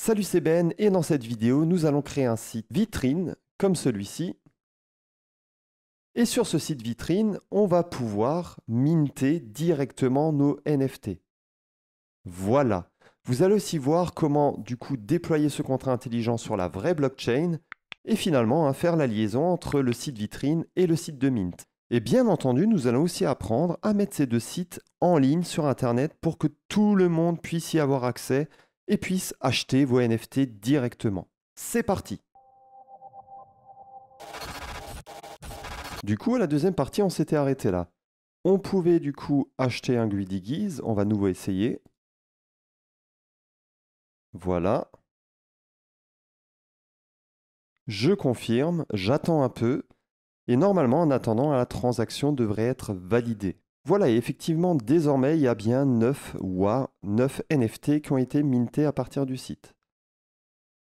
Salut c'est Ben et dans cette vidéo nous allons créer un site vitrine comme celui-ci. Et sur ce site vitrine on va pouvoir minter directement nos NFT. Voilà. Vous allez aussi voir comment du coup déployer ce contrat intelligent sur la vraie blockchain et finalement hein, faire la liaison entre le site vitrine et le site de mint. Et bien entendu, nous allons aussi apprendre à mettre ces deux sites en ligne sur Internet pour que tout le monde puisse y avoir accès et puisse acheter vos NFT directement. C'est parti Du coup, à la deuxième partie, on s'était arrêté là. On pouvait du coup acheter un guidi on va nouveau essayer. Voilà. Je confirme, j'attends un peu, et normalement en attendant, la transaction devrait être validée. Voilà, et effectivement, désormais, il y a bien 9 WA, 9 NFT qui ont été mintés à partir du site.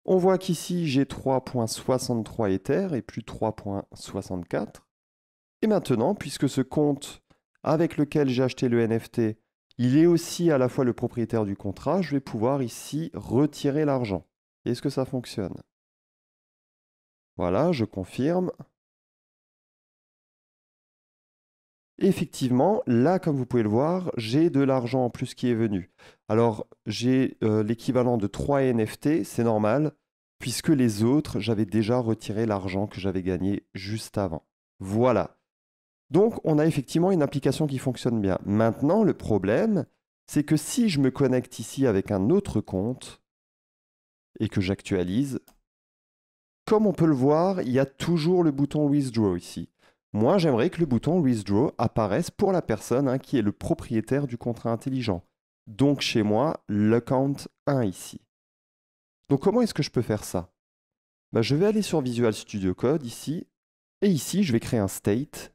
On voit qu'ici, j'ai 3.63 Ether et plus 3.64. Et maintenant, puisque ce compte avec lequel j'ai acheté le NFT, il est aussi à la fois le propriétaire du contrat, je vais pouvoir ici retirer l'argent. Est-ce que ça fonctionne Voilà, je confirme. Effectivement, là, comme vous pouvez le voir, j'ai de l'argent en plus qui est venu. Alors, j'ai euh, l'équivalent de 3 NFT, c'est normal, puisque les autres, j'avais déjà retiré l'argent que j'avais gagné juste avant. Voilà. Donc, on a effectivement une application qui fonctionne bien. Maintenant, le problème, c'est que si je me connecte ici avec un autre compte et que j'actualise, comme on peut le voir, il y a toujours le bouton Withdraw ici. Moi, j'aimerais que le bouton Withdraw apparaisse pour la personne hein, qui est le propriétaire du contrat intelligent. Donc chez moi, l'account 1 ici. Donc comment est-ce que je peux faire ça bah, Je vais aller sur Visual Studio Code ici, et ici, je vais créer un state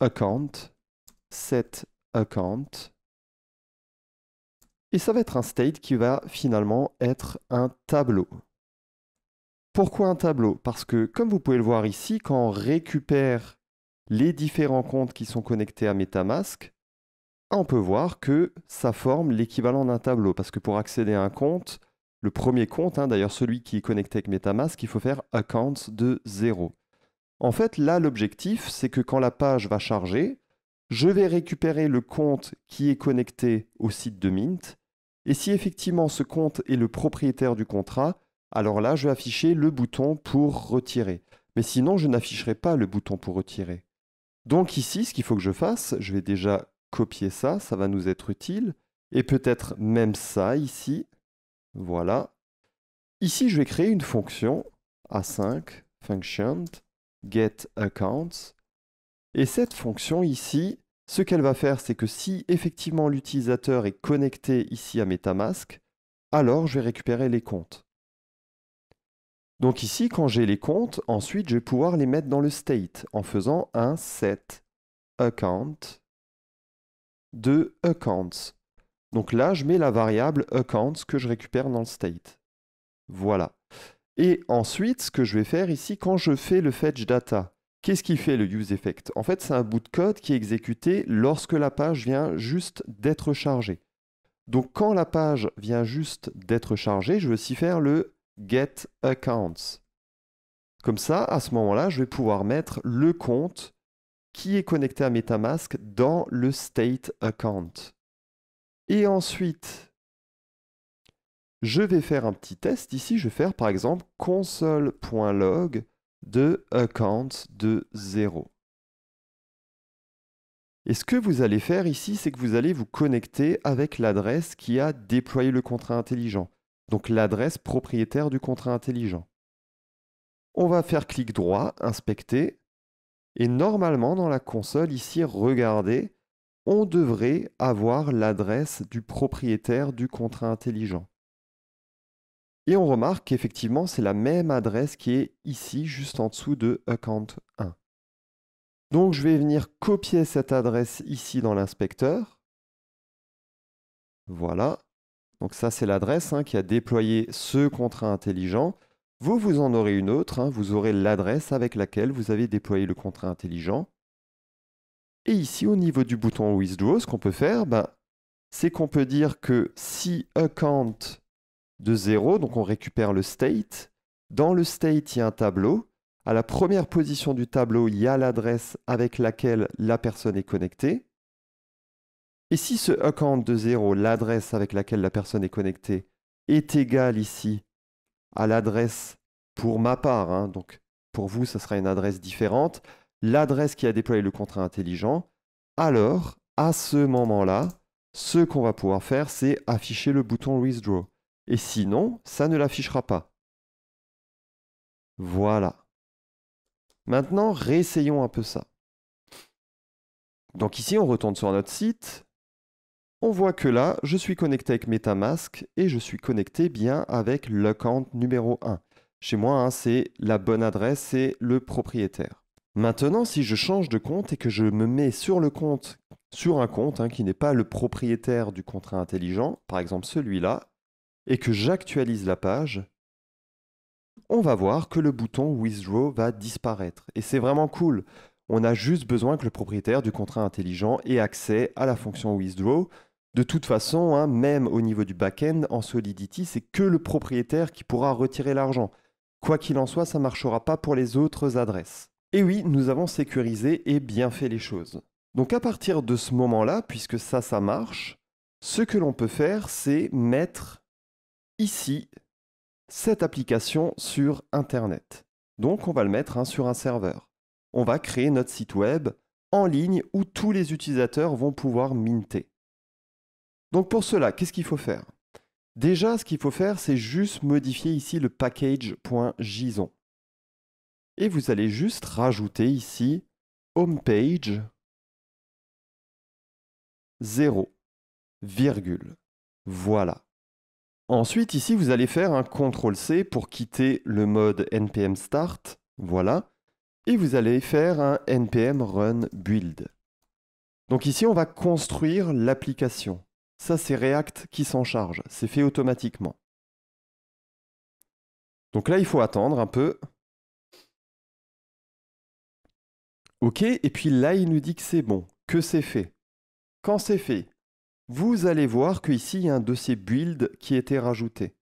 account, set account, et ça va être un state qui va finalement être un tableau. Pourquoi un tableau Parce que, comme vous pouvez le voir ici, quand on récupère les différents comptes qui sont connectés à Metamask, on peut voir que ça forme l'équivalent d'un tableau. Parce que pour accéder à un compte, le premier compte, hein, d'ailleurs celui qui est connecté avec Metamask, il faut faire account de 0. En fait, là, l'objectif, c'est que quand la page va charger, je vais récupérer le compte qui est connecté au site de Mint. Et si effectivement ce compte est le propriétaire du contrat, alors là, je vais afficher le bouton pour retirer. Mais sinon, je n'afficherai pas le bouton pour retirer. Donc ici, ce qu'il faut que je fasse, je vais déjà copier ça, ça va nous être utile. Et peut-être même ça ici. Voilà. Ici, je vais créer une fonction A5, function, getAccounts. Et cette fonction ici, ce qu'elle va faire, c'est que si effectivement l'utilisateur est connecté ici à MetaMask, alors je vais récupérer les comptes. Donc ici, quand j'ai les comptes, ensuite je vais pouvoir les mettre dans le state en faisant un set account de accounts. Donc là, je mets la variable accounts que je récupère dans le state. Voilà. Et ensuite, ce que je vais faire ici, quand je fais le fetch data, qu'est-ce qui fait le use effect En fait, c'est un bout de code qui est exécuté lorsque la page vient juste d'être chargée. Donc quand la page vient juste d'être chargée, je vais aussi faire le get accounts. Comme ça, à ce moment-là, je vais pouvoir mettre le compte qui est connecté à MetaMask dans le state account. Et ensuite, je vais faire un petit test ici. Je vais faire par exemple console.log de account de 0. Et ce que vous allez faire ici, c'est que vous allez vous connecter avec l'adresse qui a déployé le contrat intelligent donc l'adresse propriétaire du contrat intelligent. On va faire clic droit, inspecter, et normalement dans la console ici, regardez, on devrait avoir l'adresse du propriétaire du contrat intelligent. Et on remarque qu'effectivement, c'est la même adresse qui est ici, juste en dessous de Account 1. Donc je vais venir copier cette adresse ici dans l'inspecteur. Voilà. Donc ça, c'est l'adresse hein, qui a déployé ce contrat intelligent. Vous, vous en aurez une autre. Hein. vous aurez l'adresse avec laquelle vous avez déployé le contrat intelligent. Et ici, au niveau du bouton Withdraw, ce qu'on peut faire, ben, c'est qu'on peut dire que si account de 0, donc on récupère le state, dans le state, il y a un tableau. À la première position du tableau, il y a l'adresse avec laquelle la personne est connectée. Et si ce account de 0, l'adresse avec laquelle la personne est connectée, est égale ici à l'adresse pour ma part, hein, donc pour vous, ce sera une adresse différente, l'adresse qui a déployé le contrat intelligent, alors à ce moment-là, ce qu'on va pouvoir faire, c'est afficher le bouton Withdraw. Et sinon, ça ne l'affichera pas. Voilà. Maintenant, réessayons un peu ça. Donc ici, on retourne sur notre site on voit que là, je suis connecté avec MetaMask et je suis connecté bien avec le numéro 1. Chez moi, hein, c'est la bonne adresse, c'est le propriétaire. Maintenant, si je change de compte et que je me mets sur le compte, sur un compte hein, qui n'est pas le propriétaire du contrat intelligent, par exemple celui-là, et que j'actualise la page, on va voir que le bouton Withdraw va disparaître. Et c'est vraiment cool. On a juste besoin que le propriétaire du contrat intelligent ait accès à la fonction Withdraw de toute façon, hein, même au niveau du back-end, en Solidity, c'est que le propriétaire qui pourra retirer l'argent. Quoi qu'il en soit, ça ne marchera pas pour les autres adresses. Et oui, nous avons sécurisé et bien fait les choses. Donc à partir de ce moment-là, puisque ça, ça marche, ce que l'on peut faire, c'est mettre ici cette application sur Internet. Donc on va le mettre hein, sur un serveur. On va créer notre site web en ligne où tous les utilisateurs vont pouvoir minter. Donc pour cela, qu'est-ce qu'il faut faire Déjà, ce qu'il faut faire, c'est juste modifier ici le package.json. Et vous allez juste rajouter ici homepage 0, virgule. Voilà. Ensuite, ici, vous allez faire un CTRL-C pour quitter le mode npm start. Voilà. Et vous allez faire un npm run build. Donc ici, on va construire l'application. Ça, c'est React qui s'en charge. C'est fait automatiquement. Donc là, il faut attendre un peu. OK, et puis là, il nous dit que c'est bon, que c'est fait. Quand c'est fait, vous allez voir qu'ici, il y a un dossier build qui a été rajouté.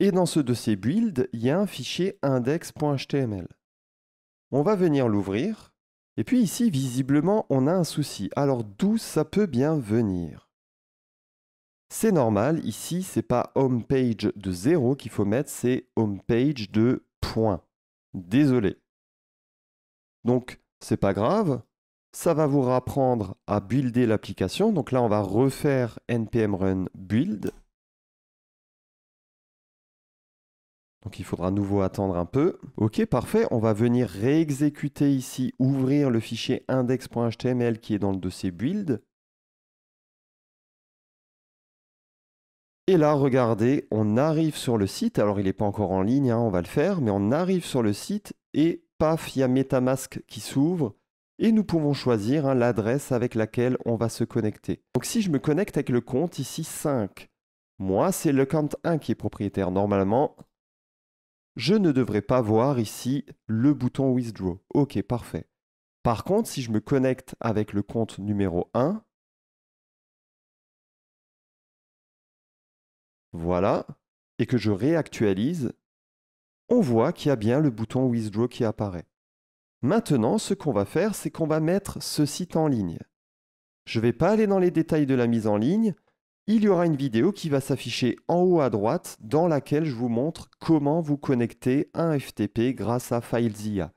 Et dans ce dossier build, il y a un fichier index.html. On va venir l'ouvrir. Et puis ici, visiblement, on a un souci. Alors d'où ça peut bien venir c'est normal, ici, c'est pas home page de 0 qu'il faut mettre, c'est home page de point. Désolé. Donc, c'est pas grave, ça va vous rapprendre à builder l'application. Donc là, on va refaire npm run build. Donc il faudra à nouveau attendre un peu. Ok, parfait. On va venir réexécuter ici, ouvrir le fichier index.html qui est dans le dossier build. Et là, regardez, on arrive sur le site. Alors, il n'est pas encore en ligne, hein, on va le faire, mais on arrive sur le site et paf, il y a MetaMask qui s'ouvre et nous pouvons choisir hein, l'adresse avec laquelle on va se connecter. Donc, si je me connecte avec le compte ici 5, moi, c'est le compte 1 qui est propriétaire. Normalement, je ne devrais pas voir ici le bouton Withdraw. Ok, parfait. Par contre, si je me connecte avec le compte numéro 1, Voilà. Et que je réactualise, on voit qu'il y a bien le bouton Withdraw qui apparaît. Maintenant, ce qu'on va faire, c'est qu'on va mettre ce site en ligne. Je ne vais pas aller dans les détails de la mise en ligne. Il y aura une vidéo qui va s'afficher en haut à droite dans laquelle je vous montre comment vous connecter un FTP grâce à FileZilla.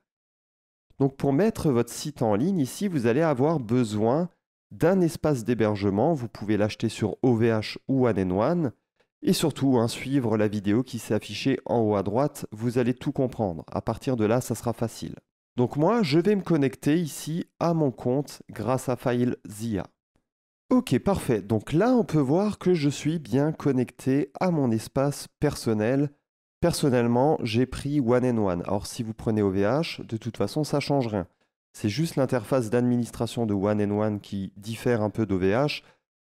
Donc pour mettre votre site en ligne, ici, vous allez avoir besoin d'un espace d'hébergement. Vous pouvez l'acheter sur OVH ou 1 et surtout, hein, suivre la vidéo qui s'est affichée en haut à droite, vous allez tout comprendre. À partir de là, ça sera facile. Donc moi, je vais me connecter ici à mon compte grâce à FileZia. Ok, parfait. Donc là, on peut voir que je suis bien connecté à mon espace personnel. Personnellement, j'ai pris One One. Alors si vous prenez OVH, de toute façon, ça change rien. C'est juste l'interface d'administration de One qui diffère un peu d'OVH.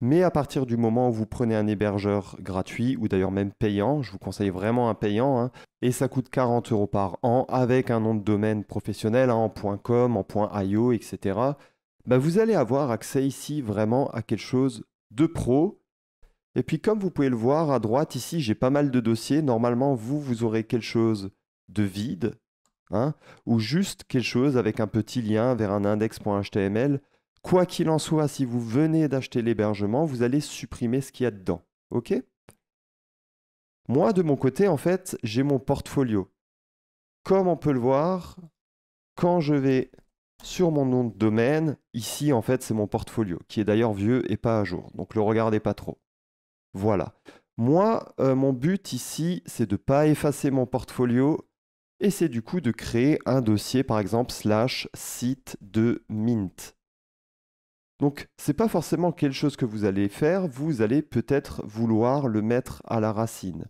Mais à partir du moment où vous prenez un hébergeur gratuit ou d'ailleurs même payant, je vous conseille vraiment un payant, hein, et ça coûte 40 euros par an avec un nom de domaine professionnel hein, en .com, en .io, etc. Bah, vous allez avoir accès ici vraiment à quelque chose de pro. Et puis comme vous pouvez le voir à droite ici, j'ai pas mal de dossiers. Normalement, vous, vous aurez quelque chose de vide, hein, ou juste quelque chose avec un petit lien vers un index.html. Quoi qu'il en soit, si vous venez d'acheter l'hébergement, vous allez supprimer ce qu'il y a dedans. OK Moi, de mon côté, en fait, j'ai mon portfolio. Comme on peut le voir, quand je vais sur mon nom de domaine, ici, en fait, c'est mon portfolio, qui est d'ailleurs vieux et pas à jour. Donc, ne le regardez pas trop. Voilà. Moi, euh, mon but ici, c'est de ne pas effacer mon portfolio et c'est du coup de créer un dossier, par exemple, slash site de Mint. Donc, c'est pas forcément quelque chose que vous allez faire, vous allez peut-être vouloir le mettre à la racine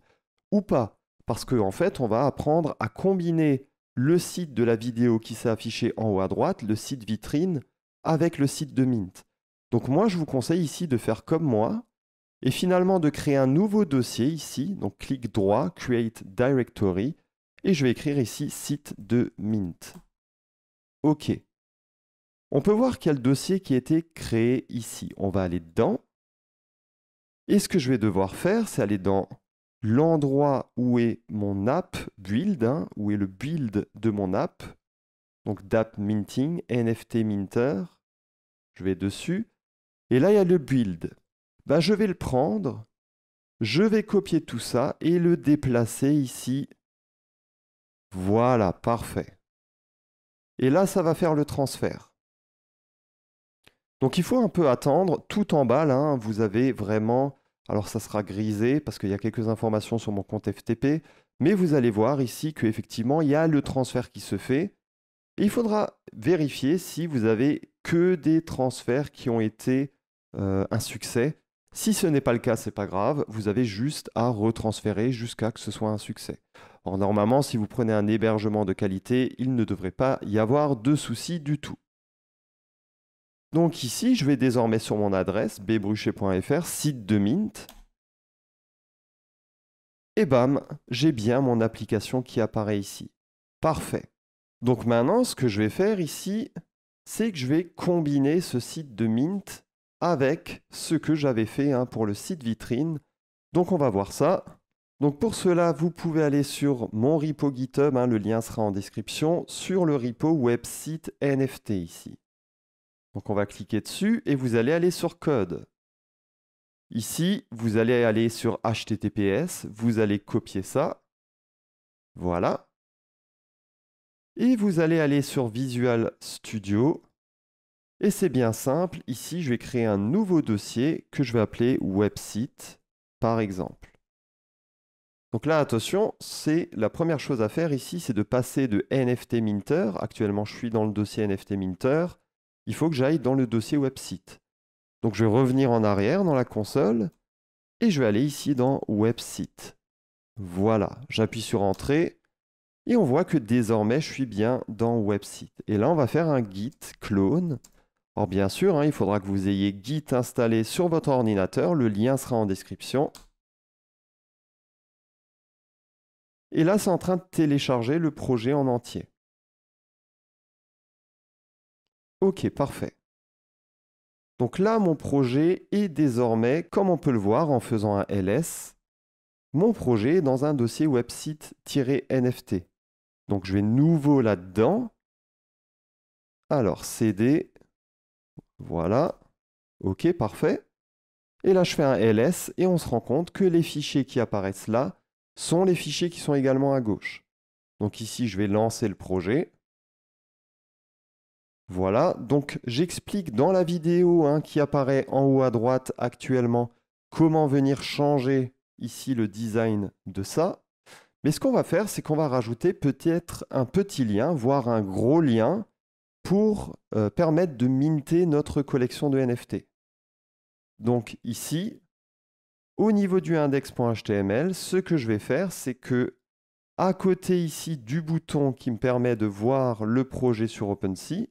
ou pas parce qu'en fait, on va apprendre à combiner le site de la vidéo qui s'est affiché en haut à droite, le site vitrine avec le site de Mint. Donc moi, je vous conseille ici de faire comme moi et finalement de créer un nouveau dossier ici, donc clic droit create directory et je vais écrire ici site de Mint. OK. On peut voir quel dossier qui a été créé ici. On va aller dedans. Et ce que je vais devoir faire, c'est aller dans l'endroit où est mon app build, hein, où est le build de mon app. Donc d'app minting, NFT minter. Je vais dessus. Et là, il y a le build. Bah, je vais le prendre. Je vais copier tout ça et le déplacer ici. Voilà, parfait. Et là, ça va faire le transfert. Donc il faut un peu attendre. Tout en bas, là, hein, vous avez vraiment... Alors ça sera grisé parce qu'il y a quelques informations sur mon compte FTP. Mais vous allez voir ici qu'effectivement, il y a le transfert qui se fait. Il faudra vérifier si vous avez que des transferts qui ont été euh, un succès. Si ce n'est pas le cas, c'est pas grave, vous avez juste à retransférer jusqu'à ce que ce soit un succès. Alors, normalement, si vous prenez un hébergement de qualité, il ne devrait pas y avoir de soucis du tout. Donc ici, je vais désormais sur mon adresse bbruchet.fr, site de Mint. Et bam, j'ai bien mon application qui apparaît ici. Parfait. Donc maintenant, ce que je vais faire ici, c'est que je vais combiner ce site de Mint avec ce que j'avais fait hein, pour le site vitrine. Donc on va voir ça. Donc pour cela, vous pouvez aller sur mon repo GitHub, hein, le lien sera en description, sur le repo website NFT ici. Donc on va cliquer dessus et vous allez aller sur code. Ici, vous allez aller sur HTTPS, vous allez copier ça. Voilà. Et vous allez aller sur Visual Studio. Et c'est bien simple, ici je vais créer un nouveau dossier que je vais appeler website par exemple. Donc là attention, c'est la première chose à faire ici, c'est de passer de NFT Minter, actuellement je suis dans le dossier NFT Minter, il faut que j'aille dans le dossier Website ». Donc je vais revenir en arrière dans la console et je vais aller ici dans Website ». Voilà, j'appuie sur entrée et on voit que désormais je suis bien dans Website ». Et là on va faire un git clone. Or bien sûr, hein, il faudra que vous ayez git installé sur votre ordinateur, le lien sera en description. Et là c'est en train de télécharger le projet en entier. Ok, parfait. Donc là, mon projet est désormais, comme on peut le voir en faisant un ls, mon projet est dans un dossier website-nft. Donc je vais nouveau là-dedans. Alors cd, voilà, ok, parfait. Et là, je fais un ls et on se rend compte que les fichiers qui apparaissent là sont les fichiers qui sont également à gauche. Donc ici, je vais lancer le projet. Voilà, donc j'explique dans la vidéo hein, qui apparaît en haut à droite actuellement comment venir changer ici le design de ça. Mais ce qu'on va faire, c'est qu'on va rajouter peut-être un petit lien, voire un gros lien, pour euh, permettre de minter notre collection de NFT. Donc ici, au niveau du index.html, ce que je vais faire, c'est que à côté ici du bouton qui me permet de voir le projet sur OpenSea,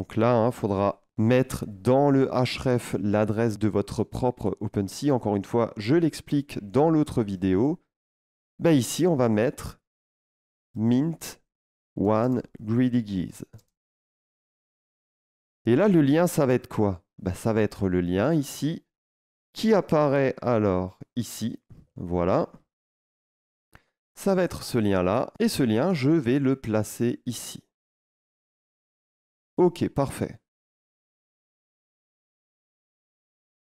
donc là, il hein, faudra mettre dans le href l'adresse de votre propre OpenSea. Encore une fois, je l'explique dans l'autre vidéo. Ben ici, on va mettre mint one greedy geese. Et là, le lien, ça va être quoi ben, Ça va être le lien ici qui apparaît alors ici. Voilà. Ça va être ce lien-là. Et ce lien, je vais le placer ici. Ok, parfait.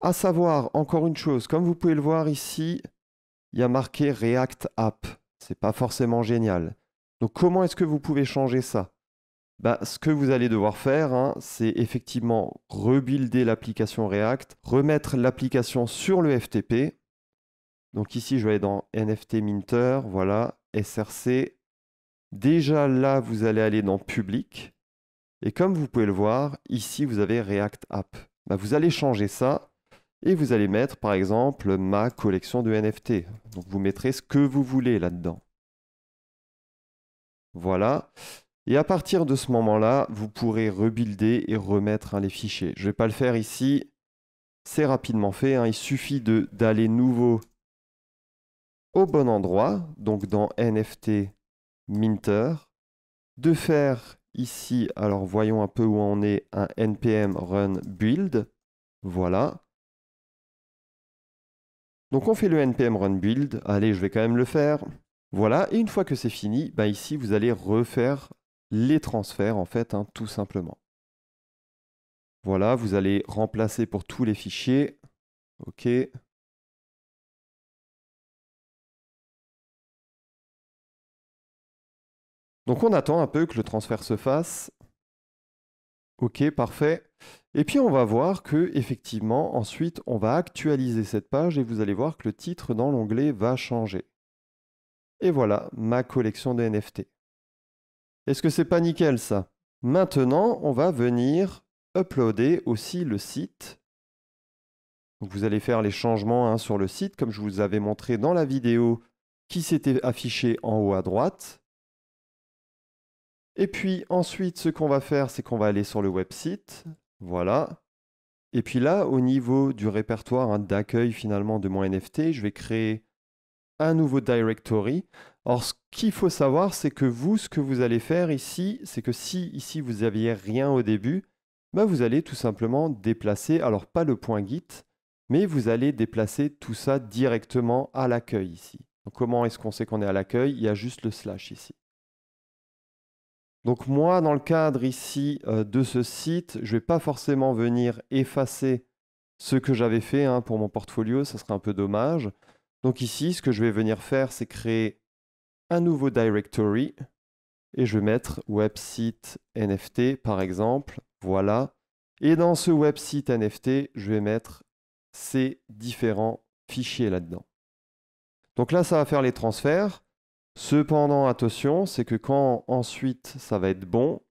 À savoir, encore une chose, comme vous pouvez le voir ici, il y a marqué React App. C'est pas forcément génial. Donc comment est-ce que vous pouvez changer ça ben, ce que vous allez devoir faire, hein, c'est effectivement rebuilder l'application React, remettre l'application sur le FTP. Donc ici, je vais aller dans NFT Minter, voilà, SRC. Déjà là, vous allez aller dans Public. Et comme vous pouvez le voir, ici vous avez React App. Bah, vous allez changer ça et vous allez mettre par exemple ma collection de NFT. Donc vous mettrez ce que vous voulez là-dedans. Voilà. Et à partir de ce moment-là, vous pourrez rebuilder et remettre hein, les fichiers. Je ne vais pas le faire ici. C'est rapidement fait. Hein. Il suffit d'aller nouveau au bon endroit, donc dans NFT Minter, de faire Ici, alors voyons un peu où on est, un npm run build. Voilà. Donc on fait le npm run build. Allez, je vais quand même le faire. Voilà, et une fois que c'est fini, bah ici vous allez refaire les transferts en fait, hein, tout simplement. Voilà, vous allez remplacer pour tous les fichiers. OK, Donc on attend un peu que le transfert se fasse. Ok, parfait. Et puis on va voir que effectivement, ensuite, on va actualiser cette page et vous allez voir que le titre dans l'onglet va changer. Et voilà, ma collection de NFT. Est-ce que c'est pas nickel ça Maintenant, on va venir uploader aussi le site. vous allez faire les changements hein, sur le site, comme je vous avais montré dans la vidéo qui s'était affichée en haut à droite. Et puis ensuite, ce qu'on va faire, c'est qu'on va aller sur le website. Voilà. Et puis là, au niveau du répertoire hein, d'accueil finalement de mon NFT, je vais créer un nouveau directory. Or, ce qu'il faut savoir, c'est que vous, ce que vous allez faire ici, c'est que si ici vous aviez rien au début, bah, vous allez tout simplement déplacer, alors pas le point Git, mais vous allez déplacer tout ça directement à l'accueil ici. comment est-ce qu'on sait qu'on est à l'accueil Il y a juste le slash ici. Donc moi, dans le cadre ici euh, de ce site, je ne vais pas forcément venir effacer ce que j'avais fait hein, pour mon portfolio, ça serait un peu dommage. Donc ici, ce que je vais venir faire, c'est créer un nouveau directory et je vais mettre website NFT par exemple. Voilà. Et dans ce website NFT, je vais mettre ces différents fichiers là-dedans. Donc là, ça va faire les transferts. Cependant, attention, c'est que quand ensuite ça va être bon,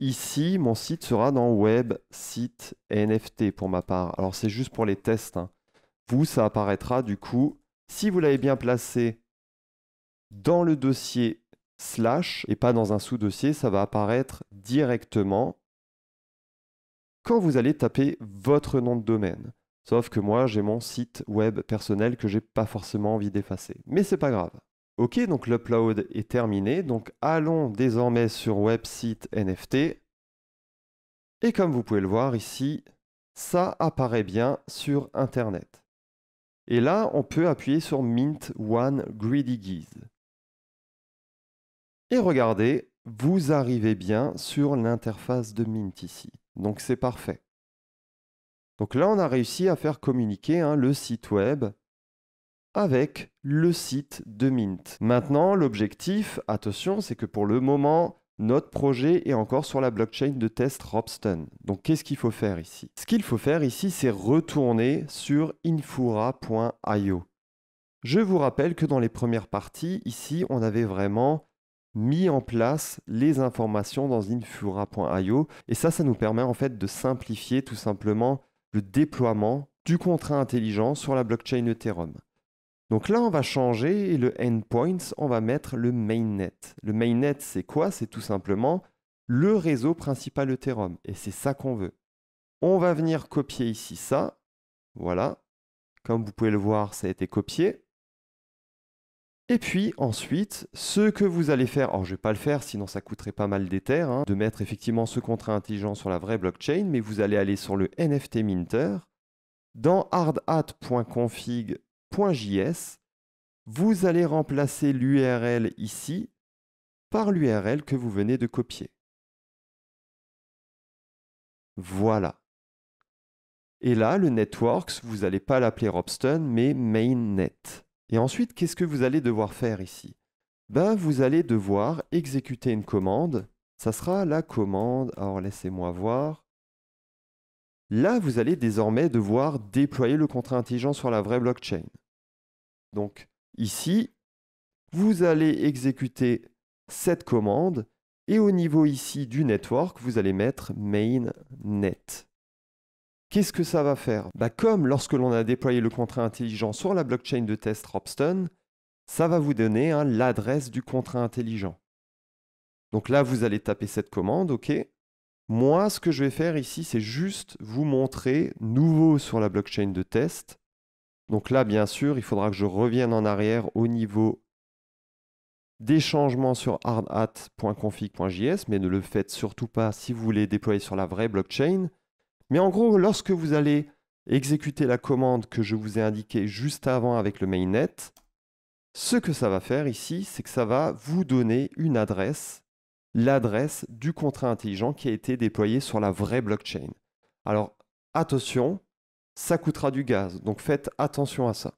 ici, mon site sera dans web, site NFT pour ma part. Alors c'est juste pour les tests. Hein. Vous, ça apparaîtra du coup, si vous l'avez bien placé dans le dossier slash et pas dans un sous-dossier, ça va apparaître directement quand vous allez taper votre nom de domaine. Sauf que moi, j'ai mon site web personnel que j'ai pas forcément envie d'effacer. Mais c'est pas grave. Ok, donc l'upload est terminé. Donc allons désormais sur WebSite NFT. Et comme vous pouvez le voir ici, ça apparaît bien sur Internet. Et là, on peut appuyer sur Mint One Greedy Geese. Et regardez, vous arrivez bien sur l'interface de Mint ici. Donc c'est parfait. Donc là, on a réussi à faire communiquer hein, le site web avec le site de Mint. Maintenant, l'objectif, attention, c'est que pour le moment, notre projet est encore sur la blockchain de test Robston. Donc qu'est-ce qu'il faut faire ici Ce qu'il faut faire ici, c'est retourner sur infura.io. Je vous rappelle que dans les premières parties, ici, on avait vraiment mis en place les informations dans infura.io et ça, ça nous permet en fait de simplifier tout simplement le déploiement du contrat intelligent sur la blockchain Ethereum. Donc là, on va changer le endpoints, on va mettre le mainnet. Le mainnet, c'est quoi C'est tout simplement le réseau principal Ethereum. Et c'est ça qu'on veut. On va venir copier ici ça. Voilà. Comme vous pouvez le voir, ça a été copié. Et puis ensuite, ce que vous allez faire, alors je ne vais pas le faire sinon ça coûterait pas mal d'Ether, hein, de mettre effectivement ce contrat intelligent sur la vraie blockchain, mais vous allez aller sur le NFT Minter. Dans hardhat.config .js, vous allez remplacer l'URL ici par l'URL que vous venez de copier. Voilà. Et là, le networks, vous n'allez pas l'appeler Robston, mais mainnet. Et ensuite, qu'est-ce que vous allez devoir faire ici ben, Vous allez devoir exécuter une commande. Ça sera la commande, alors laissez-moi voir. Là, vous allez désormais devoir déployer le contrat intelligent sur la vraie blockchain. Donc ici, vous allez exécuter cette commande et au niveau ici du network, vous allez mettre mainnet. Qu'est-ce que ça va faire bah, Comme lorsque l'on a déployé le contrat intelligent sur la blockchain de test Robston, ça va vous donner hein, l'adresse du contrat intelligent. Donc là, vous allez taper cette commande, OK moi, ce que je vais faire ici, c'est juste vous montrer, nouveau sur la blockchain de test. Donc là, bien sûr, il faudra que je revienne en arrière au niveau des changements sur hardhat.config.js, mais ne le faites surtout pas si vous voulez déployer sur la vraie blockchain. Mais en gros, lorsque vous allez exécuter la commande que je vous ai indiquée juste avant avec le mainnet, ce que ça va faire ici, c'est que ça va vous donner une adresse l'adresse du contrat intelligent qui a été déployé sur la vraie blockchain. Alors attention, ça coûtera du gaz, donc faites attention à ça.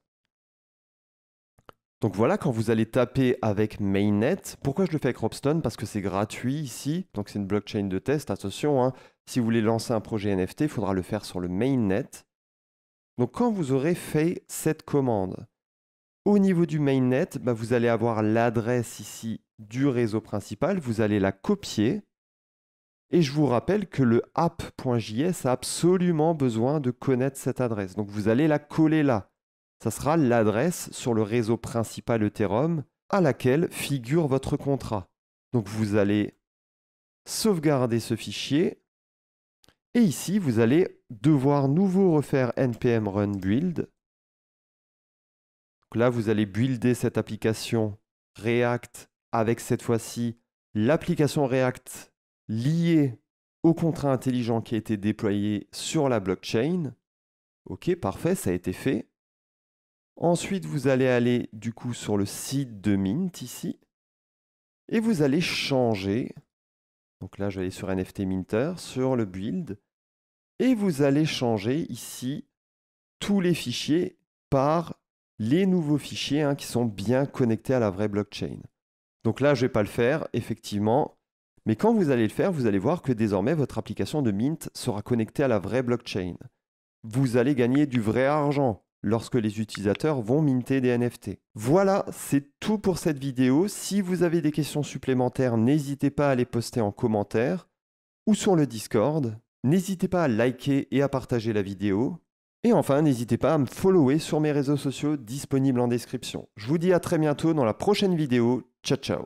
Donc voilà, quand vous allez taper avec Mainnet, pourquoi je le fais avec robston Parce que c'est gratuit ici, donc c'est une blockchain de test, attention, hein. si vous voulez lancer un projet NFT, il faudra le faire sur le Mainnet. Donc quand vous aurez fait cette commande, au niveau du mainnet, bah, vous allez avoir l'adresse ici du réseau principal, vous allez la copier. Et je vous rappelle que le app.js a absolument besoin de connaître cette adresse. Donc vous allez la coller là. Ça sera l'adresse sur le réseau principal Ethereum à laquelle figure votre contrat. Donc vous allez sauvegarder ce fichier. Et ici, vous allez devoir nouveau refaire npm run build là, vous allez builder cette application React avec cette fois-ci l'application React liée au contrat intelligent qui a été déployé sur la blockchain. Ok, parfait, ça a été fait. Ensuite, vous allez aller du coup sur le site de Mint ici et vous allez changer. Donc là, je vais aller sur NFT Minter, sur le build et vous allez changer ici tous les fichiers par les nouveaux fichiers hein, qui sont bien connectés à la vraie blockchain. Donc là, je ne vais pas le faire, effectivement. Mais quand vous allez le faire, vous allez voir que désormais, votre application de Mint sera connectée à la vraie blockchain. Vous allez gagner du vrai argent lorsque les utilisateurs vont minter des NFT. Voilà, c'est tout pour cette vidéo. Si vous avez des questions supplémentaires, n'hésitez pas à les poster en commentaire ou sur le Discord. N'hésitez pas à liker et à partager la vidéo. Et enfin, n'hésitez pas à me follower sur mes réseaux sociaux disponibles en description. Je vous dis à très bientôt dans la prochaine vidéo. Ciao ciao